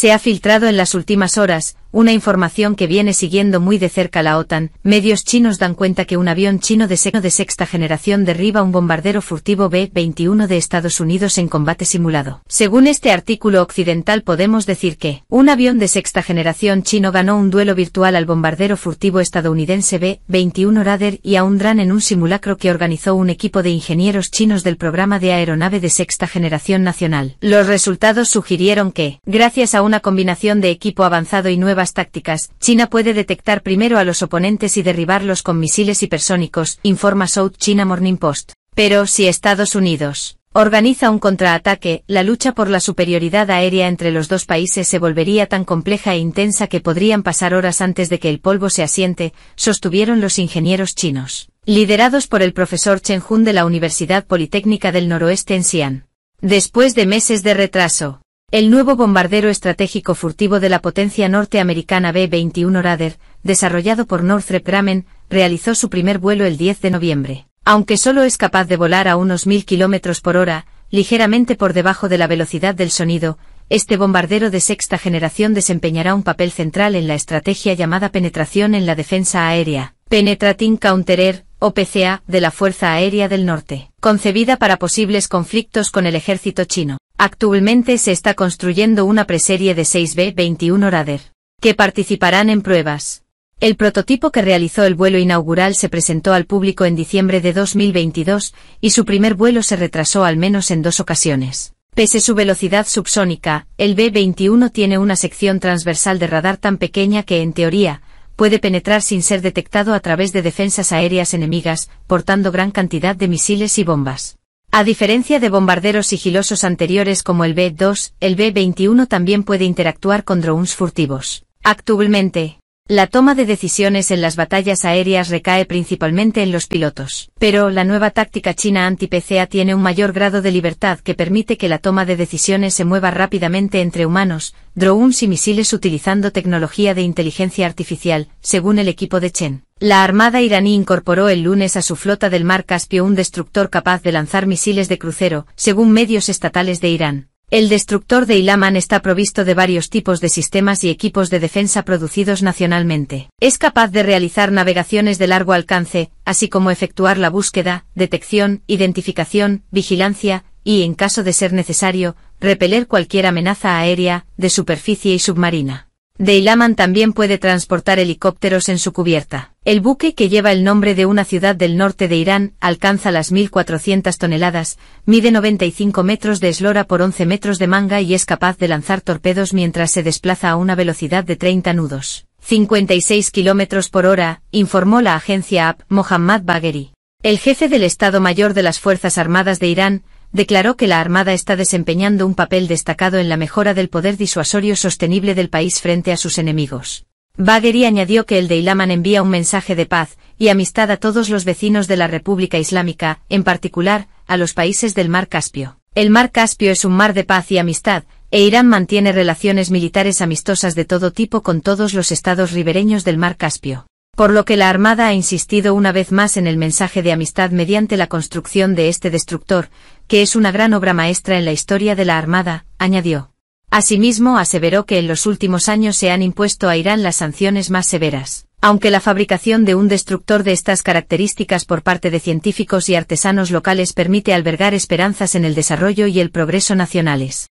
se ha filtrado en las últimas horas, una información que viene siguiendo muy de cerca la OTAN, medios chinos dan cuenta que un avión chino de, sexta generación derriba un bombardero furtivo B-21 de Estados Unidos en combate simulado. Según este artículo occidental podemos decir que, un avión de sexta generación chino ganó un duelo virtual al bombardero furtivo estadounidense B-21 Radar y a un DRAN en un simulacro que organizó un equipo de ingenieros chinos del programa de aeronave de sexta generación nacional. Los resultados sugirieron que, gracias a una combinación de equipo avanzado y nueva tácticas, China puede detectar primero a los oponentes y derribarlos con misiles hipersónicos, informa South China Morning Post. Pero si Estados Unidos organiza un contraataque, la lucha por la superioridad aérea entre los dos países se volvería tan compleja e intensa que podrían pasar horas antes de que el polvo se asiente, sostuvieron los ingenieros chinos, liderados por el profesor Chen Hun de la Universidad Politécnica del Noroeste en Xi'an. Después de meses de retraso, el nuevo bombardero estratégico furtivo de la potencia norteamericana B-21 Radar, desarrollado por Northrop Grumman, realizó su primer vuelo el 10 de noviembre. Aunque solo es capaz de volar a unos 1000 km por hora, ligeramente por debajo de la velocidad del sonido, este bombardero de sexta generación desempeñará un papel central en la estrategia llamada penetración en la defensa aérea, Penetrating Counter Air, o PCA, de la Fuerza Aérea del Norte concebida para posibles conflictos con el ejército chino. Actualmente se está construyendo una preserie de 6B-21 Radar, que participarán en pruebas. El prototipo que realizó el vuelo inaugural se presentó al público en diciembre de 2022, y su primer vuelo se retrasó al menos en dos ocasiones. Pese su velocidad subsónica, el B-21 tiene una sección transversal de radar tan pequeña que, en teoría, puede penetrar sin ser detectado a través de defensas aéreas enemigas, portando gran cantidad de misiles y bombas. A diferencia de bombarderos sigilosos anteriores como el B-2, el B-21 también puede interactuar con drones furtivos. Actualmente, la toma de decisiones en las batallas aéreas recae principalmente en los pilotos, pero la nueva táctica china anti-PCA tiene un mayor grado de libertad que permite que la toma de decisiones se mueva rápidamente entre humanos, drones y misiles utilizando tecnología de inteligencia artificial, según el equipo de Chen. La Armada iraní incorporó el lunes a su flota del mar Caspio un destructor capaz de lanzar misiles de crucero, según medios estatales de Irán. El destructor de Ilaman está provisto de varios tipos de sistemas y equipos de defensa producidos nacionalmente. Es capaz de realizar navegaciones de largo alcance, así como efectuar la búsqueda, detección, identificación, vigilancia, y, en caso de ser necesario, repeler cualquier amenaza aérea, de superficie y submarina. Deilaman también puede transportar helicópteros en su cubierta. El buque que lleva el nombre de una ciudad del norte de Irán alcanza las 1.400 toneladas, mide 95 metros de eslora por 11 metros de manga y es capaz de lanzar torpedos mientras se desplaza a una velocidad de 30 nudos. 56 kilómetros por hora, informó la agencia AP Mohammad Bagheri. El jefe del Estado Mayor de las Fuerzas Armadas de Irán, declaró que la Armada está desempeñando un papel destacado en la mejora del poder disuasorio sostenible del país frente a sus enemigos. Bagheri añadió que el Deilaman envía un mensaje de paz y amistad a todos los vecinos de la República Islámica, en particular, a los países del Mar Caspio. El Mar Caspio es un mar de paz y amistad, e Irán mantiene relaciones militares amistosas de todo tipo con todos los estados ribereños del Mar Caspio por lo que la Armada ha insistido una vez más en el mensaje de amistad mediante la construcción de este destructor, que es una gran obra maestra en la historia de la Armada, añadió. Asimismo, aseveró que en los últimos años se han impuesto a Irán las sanciones más severas. Aunque la fabricación de un destructor de estas características por parte de científicos y artesanos locales permite albergar esperanzas en el desarrollo y el progreso nacionales.